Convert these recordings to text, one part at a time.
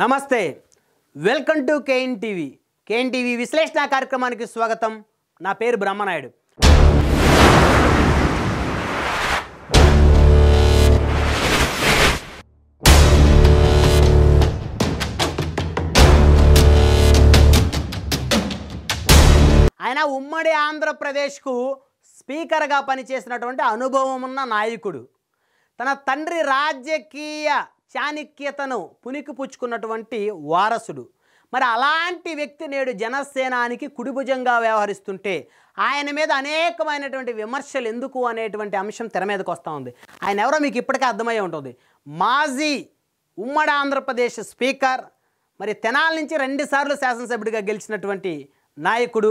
నమస్తే welcome to K N TV K N TV విశ్లేషణ కార్యక్రమానికి స్వాగతం నా పేరు బ్రహ్మనాయుడు ఆయన ఉమ్మడి ఆంధ్రప్రదేశ్కు స్పీకర్గా పనిచేసినటువంటి అనుభవం ఉన్న నాయకుడు తన తండ్రి రాజకీయ చాణక్యతను పుణికిపుచ్చుకున్నటువంటి వారసుడు మరి అలాంటి వ్యక్తి నేడు జనసేనానికి కుడిభుజంగా వ్యవహరిస్తుంటే ఆయన మీద అనేకమైనటువంటి విమర్శలు ఎందుకు అనేటువంటి అంశం తెర మీదకి వస్తూ ఉంది ఆయన ఎవరో మీకు ఇప్పటికే అర్థమయ్యే ఉంటుంది మాజీ ఉమ్మడి ఆంధ్రప్రదేశ్ స్పీకర్ మరి తెనాల నుంచి రెండుసార్లు శాసనసభ్యుడిగా గెలిచినటువంటి నాయకుడు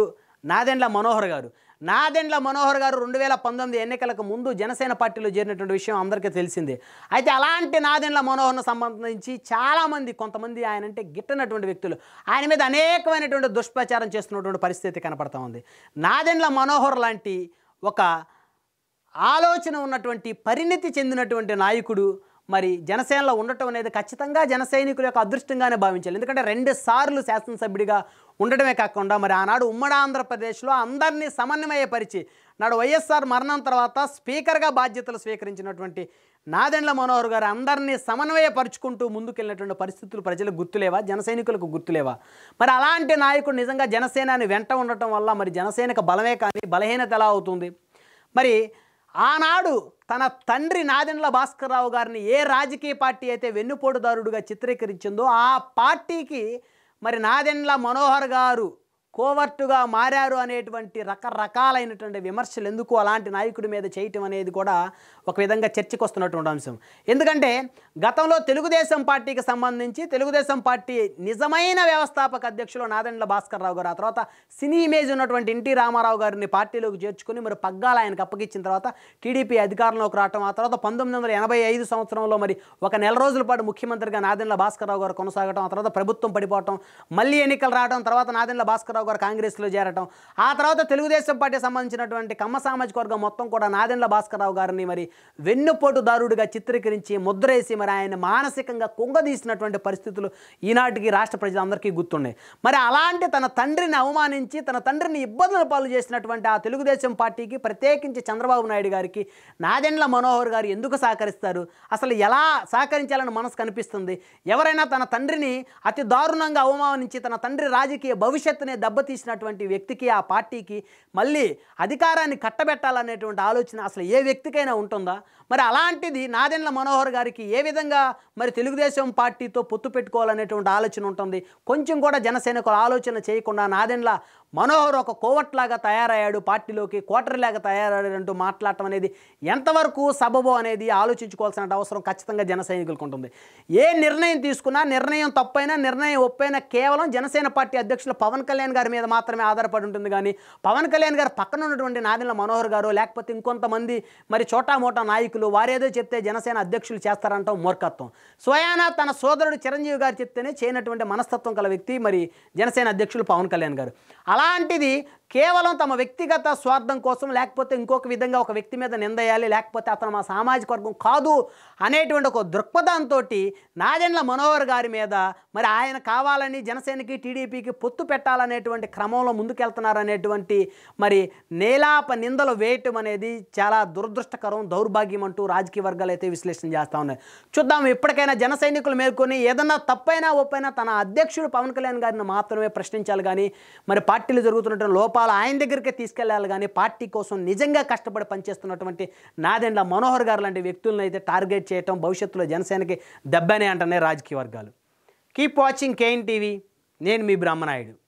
నాదెండ్ల మనోహర్ గారు నాదెండ్ల మనోహర్ గారు రెండు వేల పంతొమ్మిది ఎన్నికలకు ముందు జనసేన పార్టీలో చేరినటువంటి విషయం అందరికీ తెలిసిందే అయితే అలాంటి నాదెండ్ల మనోహర్ను సంబంధించి చాలామంది కొంతమంది ఆయన అంటే గిట్టనటువంటి వ్యక్తులు ఆయన మీద అనేకమైనటువంటి దుష్ప్రచారం చేస్తున్నటువంటి పరిస్థితి కనపడతా ఉంది నాదెండ్ల మనోహర్ లాంటి ఒక ఆలోచన ఉన్నటువంటి పరిణితి చెందినటువంటి నాయకుడు మరి జనసేనలో ఉండటం అనేది ఖచ్చితంగా జన సైనికుల యొక్క అదృష్టంగానే భావించాలి ఎందుకంటే రెండు సార్లు శాసనసభ్యుడిగా ఉండడమే కాకుండా మరి ఆనాడు ఉమ్మడి ఆంధ్రప్రదేశ్లో అందరినీ సమన్వయపరిచి నాడు వైఎస్ఆర్ మరణం తర్వాత స్పీకర్గా బాధ్యతలు స్వీకరించినటువంటి నాదెండ్ల మనోహర్ గారు అందరినీ సమన్వయపరుచుకుంటూ ముందుకెళ్ళినటువంటి పరిస్థితులు ప్రజలకు గుర్తులేవా జనసైనికులకు గుర్తులేవా మరి అలాంటి నాయకుడు నిజంగా జనసేనాన్ని వెంట ఉండటం వల్ల మరి జనసేనకు బలమే కానీ బలహీనత ఎలా అవుతుంది మరి ఆనాడు తన తండ్రి నాదెండ్ల భాస్కర్రావు గారిని ఏ రాజకీయ పార్టీ అయితే వెన్నుపోటుదారుడుగా చిత్రీకరించిందో ఆ పార్టీకి మరి నాదెండ్ల మనోహర్ గారు కోవర్టుగా మారారు అనేటువంటి రకరకాలైనటువంటి విమర్శలు ఎందుకు అలాంటి నాయకుడి మీద చేయటం అనేది కూడా ఒక విధంగా చర్చకు వస్తున్నటువంటి అంశం ఎందుకంటే గతంలో తెలుగుదేశం పార్టీకి సంబంధించి తెలుగుదేశం పార్టీ నిజమైన వ్యవస్థాపక అధ్యక్షులు నాదండ్ల భాస్కర్ రావు గారు ఆ తర్వాత సినీ ఇమేజ్ ఉన్నటువంటి ఎన్టీ రామారావు గారిని పార్టీలోకి చేర్చుకుని మరి పగ్గాలు ఆయనకు అప్పగించిన తర్వాత టీడీపీ అధికారంలోకి రావడం ఆ తర్వాత పంతొమ్మిది వందల ఎనభై ఐదు సంవత్సరంలో మరి ఒక నెల రోజుల పాటు ముఖ్యమంత్రిగా నాదండ్ల భాస్కర్ రావు గారు కొనసాగడం ఆ తర్వాత ప్రభుత్వం పడిపోవటం మళ్ళీ ఎన్నికలు రావడం తర్వాత నాదండ్ల భాస్కర్ వర్గం కాంగ్రెస్లో చేరటం ఆ తర్వాత తెలుగుదేశం పార్టీ సంబంధించినటువంటి కమ్మ సామాజిక వర్గం మొత్తం కూడా నాదెండ్ల భాస్కర్రావు గారిని మరి వెన్నుపోటుదారుడిగా చిత్రీకరించి ముద్రేసి మరి ఆయన మానసికంగా కుంగదీసినటువంటి పరిస్థితులు ఈనాటికి రాష్ట్ర ప్రజలందరికీ గుర్తున్నాయి మరి అలాంటి తన తండ్రిని అవమానించి తన తండ్రిని ఇబ్బందుల పాలు చేసినటువంటి ఆ తెలుగుదేశం పార్టీకి ప్రత్యేకించి చంద్రబాబు నాయుడు గారికి నాదెండ్ల మనోహర్ గారు ఎందుకు సహకరిస్తారు అసలు ఎలా సహకరించాలని మనసు కనిపిస్తుంది ఎవరైనా తన తండ్రిని అతి దారుణంగా అవమానించి తన తండ్రి రాజకీయ భవిష్యత్తునే దెబ్బ దెబ్బతీసినటువంటి వ్యక్తికి ఆ పార్టీకి మళ్ళీ అధికారాన్ని కట్టబెట్టాలనేటువంటి ఆలోచన అసలు ఏ వ్యక్తికైనా ఉంటుందా మరి అలాంటిది నాదెండ్ల మనోహర్ గారికి ఏ విధంగా మరి తెలుగుదేశం పార్టీతో పొత్తు పెట్టుకోవాలనేటువంటి ఆలోచన ఉంటుంది కొంచెం కూడా జనసేనకు ఆలోచన చేయకుండా నాదెండ్ల మనోహర్ ఒక కోవట్లాగా తయారయ్యాడు పార్టీలోకి కోటరీలాగా తయారయ్యాడు అంటూ మాట్లాడటం అనేది ఎంతవరకు సబబో అనేది ఆలోచించుకోవాల్సిన అవసరం ఖచ్చితంగా జన సైనికులకు ఉంటుంది ఏ నిర్ణయం తీసుకున్నా నిర్ణయం తప్పైనా నిర్ణయం ఒప్పైనా కేవలం జనసేన పార్టీ అధ్యక్షులు పవన్ కళ్యాణ్ గారి గారి మీద మాత్రమే ఆధారపడి ఉంటుంది కానీ పవన్ కళ్యాణ్ గారు పక్కన ఉన్నటువంటి నాదిన మనోహర్ గారు లేకపోతే ఇంకొంతమంది మరి చోటా మోటా నాయకులు వారేదో చెప్తే జనసేన అధ్యక్షులు చేస్తారంటాం మూర్ఖత్వం స్వయాన తన సోదరుడు చిరంజీవి గారు చెప్తేనే చేయనటువంటి మనస్తత్వం గల వ్యక్తి మరి జనసేన అధ్యక్షులు పవన్ కళ్యాణ్ గారు అలాంటిది కేవలం తమ వ్యక్తిగత స్వార్థం కోసం లేకపోతే ఇంకొక విధంగా ఒక వ్యక్తి మీద నిందేయాలి లేకపోతే అతను మా సామాజిక వర్గం కాదు అనేటువంటి ఒక దృక్పథంతో నాగెండ్ల మనోహర్ గారి మీద మరి ఆయన కావాలని జనసేనకి టీడీపీకి పొత్తు పెట్టాలనేటువంటి క్రమంలో ముందుకెళ్తున్నారనేటువంటి మరి నేలాప నిందలు వేయటం అనేది చాలా దురదృష్టకరం దౌర్భాగ్యం అంటూ రాజకీయ వర్గాలు అయితే విశ్లేషణ చేస్తూ ఉన్నాయి చూద్దాం ఇప్పటికైనా జన సైనికులు మేల్కొని ఏదన్నా తప్పైనా ఒప్పైనా తన అధ్యక్షుడు పవన్ కళ్యాణ్ గారిని మాత్రమే ప్రశ్నించాలి కానీ మరి పార్టీలు జరుగుతున్నటువంటి లోపాలు విషయాలు ఆయన దగ్గరికి తీసుకెళ్లాలి కానీ పార్టీ కోసం నిజంగా కష్టపడి పనిచేస్తున్నటువంటి నాదెండ్ల మనోహర్ గారు లాంటి వ్యక్తులను అయితే టార్గెట్ చేయటం భవిష్యత్తులో జనసేనకి దెబ్బనే అంటున్నాయి రాజకీయ వర్గాలు కీప్ వాచింగ్ కేఎన్ టీవీ నేను మీ బ్రహ్మనాయుడు